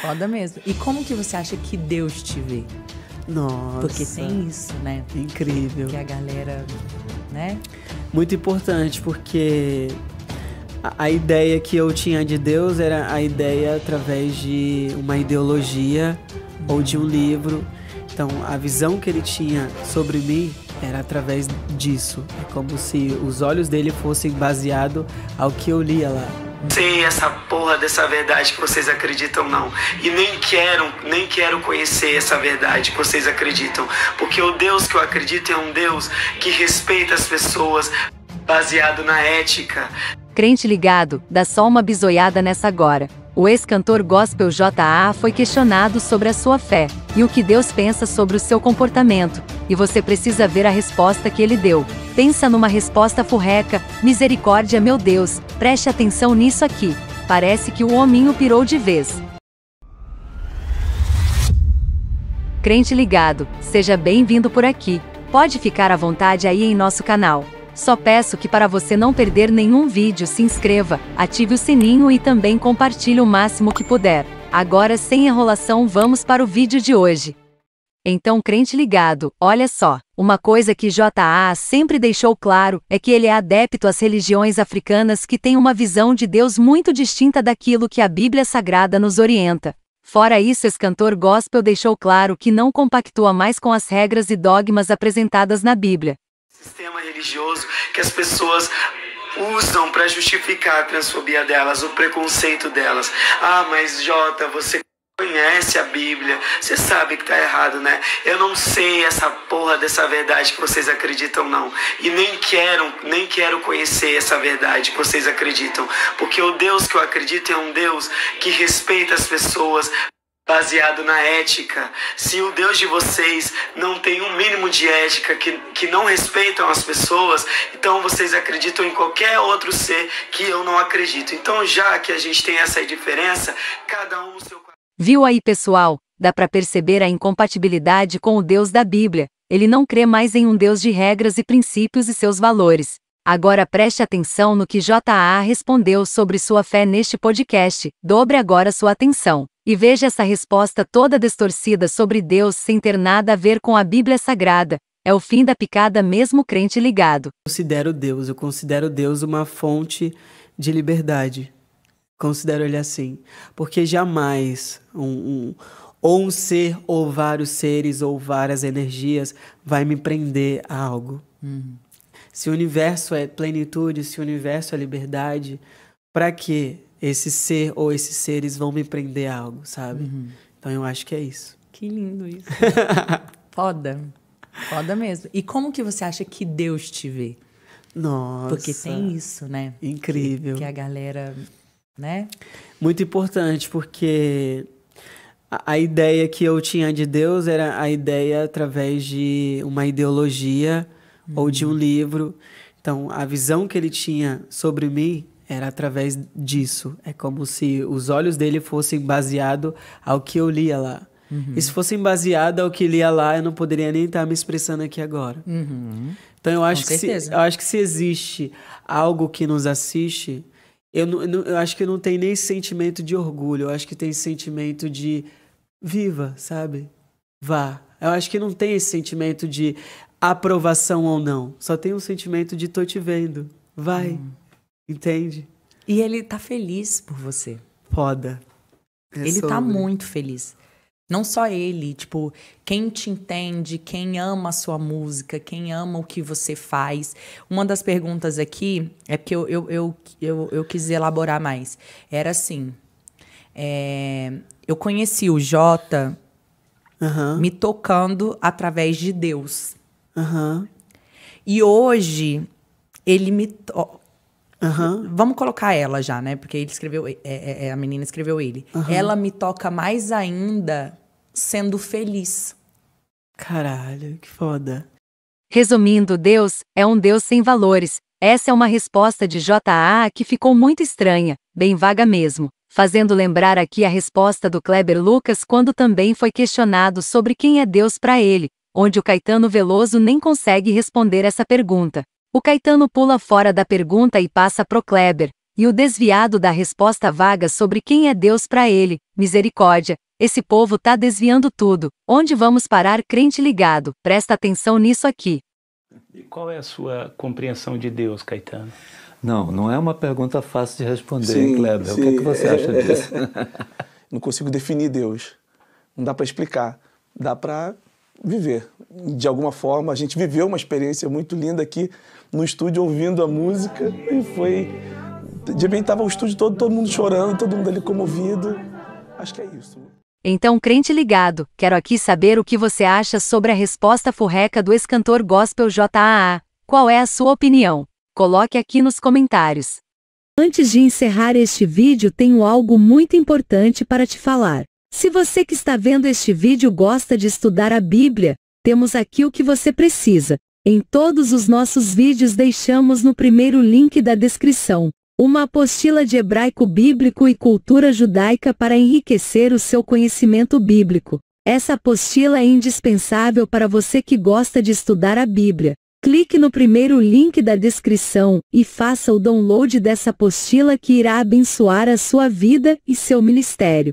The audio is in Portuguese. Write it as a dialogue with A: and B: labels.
A: Foda mesmo. E como que você acha que Deus te vê? Nossa. Porque tem isso, né? Incrível. Que a galera, né? Muito importante, porque a, a ideia que eu tinha de Deus era a ideia através de uma ideologia ou de um uhum. livro. Então, a visão que ele tinha sobre mim era através disso. É como se os olhos dele fossem baseado ao que eu lia lá
B: sei essa porra dessa verdade que vocês acreditam não. E nem quero, nem quero conhecer essa verdade que vocês acreditam, porque o Deus que eu acredito é um Deus que respeita as pessoas baseado na ética,
C: crente ligado, dá só uma bisoiada nessa agora. O ex-cantor gospel J.A. foi questionado sobre a sua fé e o que Deus pensa sobre o seu comportamento, e você precisa ver a resposta que ele deu. Pensa numa resposta furreca, misericórdia meu Deus, preste atenção nisso aqui. Parece que o hominho pirou de vez. Crente ligado, seja bem-vindo por aqui. Pode ficar à vontade aí em nosso canal. Só peço que para você não perder nenhum vídeo se inscreva, ative o sininho e também compartilhe o máximo que puder. Agora sem enrolação vamos para o vídeo de hoje. Então crente ligado, olha só. Uma coisa que JA sempre deixou claro é que ele é adepto às religiões africanas que têm uma visão de Deus muito distinta daquilo que a Bíblia Sagrada nos orienta. Fora isso, esse cantor gospel deixou claro que não compactua mais com as regras e dogmas apresentadas na Bíblia
B: sistema religioso que as pessoas usam para justificar a transfobia delas, o preconceito delas. Ah, mas Jota, você conhece a Bíblia, você sabe que tá errado, né? Eu não sei essa porra dessa verdade que vocês acreditam não. E nem quero, nem quero conhecer essa verdade que vocês acreditam, porque o Deus que eu acredito é um Deus que respeita as pessoas, baseado na ética. Se o Deus de vocês não tem um mínimo de ética, que, que não respeitam as pessoas, então vocês acreditam em qualquer outro ser que eu não acredito. Então, já que a gente tem essa diferença, cada um o seu.
C: Viu aí, pessoal? Dá para perceber a incompatibilidade com o Deus da Bíblia. Ele não crê mais em um Deus de regras e princípios e seus valores. Agora preste atenção no que JA respondeu sobre sua fé neste podcast. Dobre agora sua atenção e veja essa resposta toda distorcida sobre Deus sem ter nada a ver com a Bíblia Sagrada. É o fim da picada mesmo crente ligado. Eu
A: considero Deus, eu considero Deus uma fonte de liberdade. Considero ele assim, porque jamais um, um ou um ser ou vários seres ou várias energias vai me prender a algo. Uhum se o universo é plenitude, se o universo é liberdade, para que esse ser ou esses seres vão me prender a algo, sabe? Uhum. Então eu acho que é isso. Que lindo isso. Foda. Foda mesmo. E como que você acha que Deus te vê? Nossa. Porque tem isso, né? Incrível. Que, que a galera, né? Muito importante, porque a, a ideia que eu tinha de Deus era a ideia através de uma ideologia uhum. ou de um livro. Então, a visão que ele tinha sobre mim era através disso. É como se os olhos dele fossem baseados ao que eu lia lá. Uhum. E se fossem baseados ao que lia lá, eu não poderia nem estar me expressando aqui agora. Uhum. Então, eu acho, que se, eu acho que se existe algo que nos assiste, eu, não, eu acho que não tem nem sentimento de orgulho. Eu acho que tem sentimento de viva, sabe? Vá. Eu acho que não tem esse sentimento de, aprovação ou não. Só tem um sentimento de tô te vendo. Vai. Hum. Entende? E ele tá feliz por você. Foda. É ele tá sobre. tá muito feliz. Não só ele, tipo, quem te entende, quem ama a sua música, quem ama o que você faz. Uma das perguntas aqui é porque eu, eu, eu, eu, eu quis elaborar mais. Era assim: é, eu conheci o Jota uhum. me tocando através de Deus. Uhum. E hoje, ele me. Uhum. Vamos colocar ela já, né? Porque ele escreveu, é, é, é a menina escreveu ele. Uhum. Ela me toca
C: mais ainda sendo feliz. Caralho,
A: que foda.
C: Resumindo, Deus é um Deus sem valores. Essa é uma resposta de J.A. que ficou muito estranha, bem vaga mesmo, fazendo lembrar aqui a resposta do Kleber Lucas quando também foi questionado sobre quem é Deus para ele, onde o Caetano Veloso nem consegue responder essa pergunta. O Caetano pula fora da pergunta e passa pro Kleber, e o desviado da resposta vaga sobre quem é Deus para ele. Misericórdia, esse povo tá desviando tudo. Onde vamos parar, crente ligado? Presta atenção nisso aqui.
B: E qual é a sua compreensão de Deus, Caetano? Não, não
A: é uma pergunta fácil de responder, sim, Kleber. Sim. O que, é que você acha disso?
B: não consigo definir Deus. Não dá para explicar. Dá para viver. De alguma forma, a gente viveu uma experiência muito linda aqui no estúdio, ouvindo a música, e foi. De repente estava o estúdio todo, todo mundo chorando, todo mundo ali comovido. Acho que é isso.
C: Então, crente ligado, quero aqui saber o que você acha sobre a resposta furreca do ex-cantor gospel JAA. Qual é a sua opinião? Coloque aqui nos comentários. Antes de encerrar este vídeo, tenho algo muito importante para te falar. Se você que está vendo este vídeo gosta de estudar a Bíblia, temos aqui o que você precisa. Em todos os nossos vídeos deixamos no primeiro link da descrição uma apostila de hebraico bíblico e cultura judaica para enriquecer o seu conhecimento bíblico. Essa apostila é indispensável para você que gosta de estudar a Bíblia. Clique no primeiro link da descrição e faça o download dessa apostila que irá abençoar a sua vida e seu ministério.